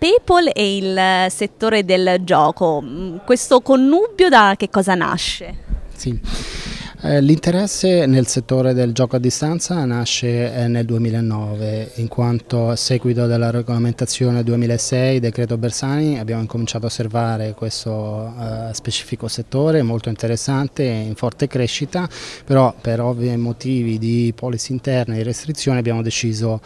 people e il eh, settore del gioco. Mm, questo connubio da che cosa nasce? Sì. Eh, l'interesse nel settore del gioco a distanza nasce eh, nel 2009, in quanto a seguito della regolamentazione 2006, decreto Bersani, abbiamo incominciato a osservare questo eh, specifico settore molto interessante, in forte crescita, però per ovvi motivi di policy interna e di restrizione abbiamo deciso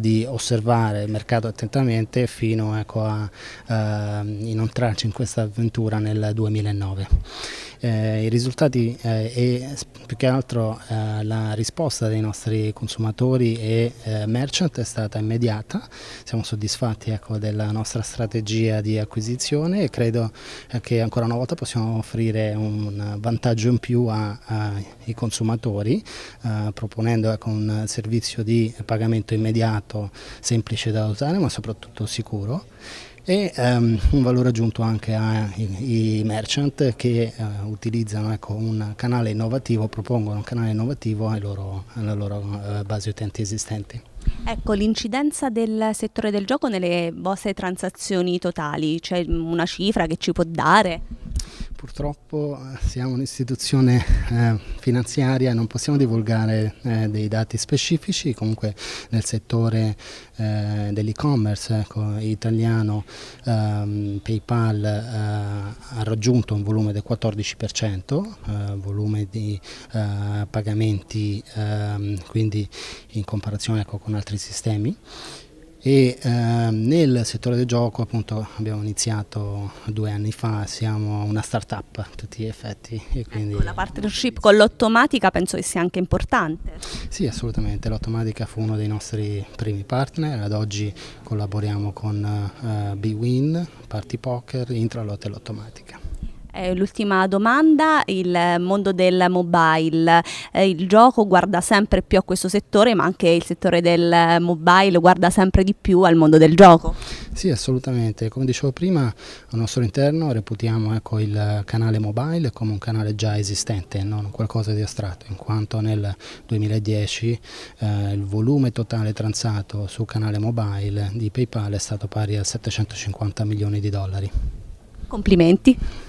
di osservare il mercato attentamente fino ecco, a ehm, inoltrarci in questa avventura nel 2009 eh, i risultati eh, e più che altro eh, la risposta dei nostri consumatori e eh, merchant è stata immediata, siamo soddisfatti ecco, della nostra strategia di acquisizione e credo eh, che ancora una volta possiamo offrire un vantaggio in più ai consumatori eh, proponendo ecco, un servizio di pagamento immediato semplice da usare ma soprattutto sicuro e um, un valore aggiunto anche ai merchant che uh, utilizzano ecco, un canale innovativo, propongono un canale innovativo loro, alla loro uh, base utenti esistenti. Ecco, l'incidenza del settore del gioco nelle vostre transazioni totali, c'è una cifra che ci può dare? Purtroppo eh, siamo un'istituzione eh, finanziaria e non possiamo divulgare eh, dei dati specifici, comunque nel settore eh, dell'e-commerce ecco, italiano ehm, PayPal eh, ha raggiunto un volume del 14%, eh, volume di pagamenti ehm, quindi in comparazione ecco, con altri sistemi e eh, nel settore del gioco appunto abbiamo iniziato due anni fa, siamo una start-up a tutti gli effetti. E Ecco, la partnership con l'Automatica penso che sia anche importante. Sì, assolutamente, l'Automatica fu uno dei nostri primi partner, ad oggi collaboriamo con eh, BWin, Party Poker, Intralot e l'Ottomatica. Eh, l'ultima domanda, il mondo del mobile, eh, il gioco guarda sempre più a questo settore, ma anche il settore del mobile guarda sempre di più al mondo del gioco. Sì, assolutamente, come dicevo prima, al nostro interno reputiamo ecco, il canale mobile come un canale già esistente, non qualcosa di astratto, in quanto nel 2010 eh, il volume totale transato sul canale mobile di PayPal è stato pari a 750 milioni di dollari. Complimenti.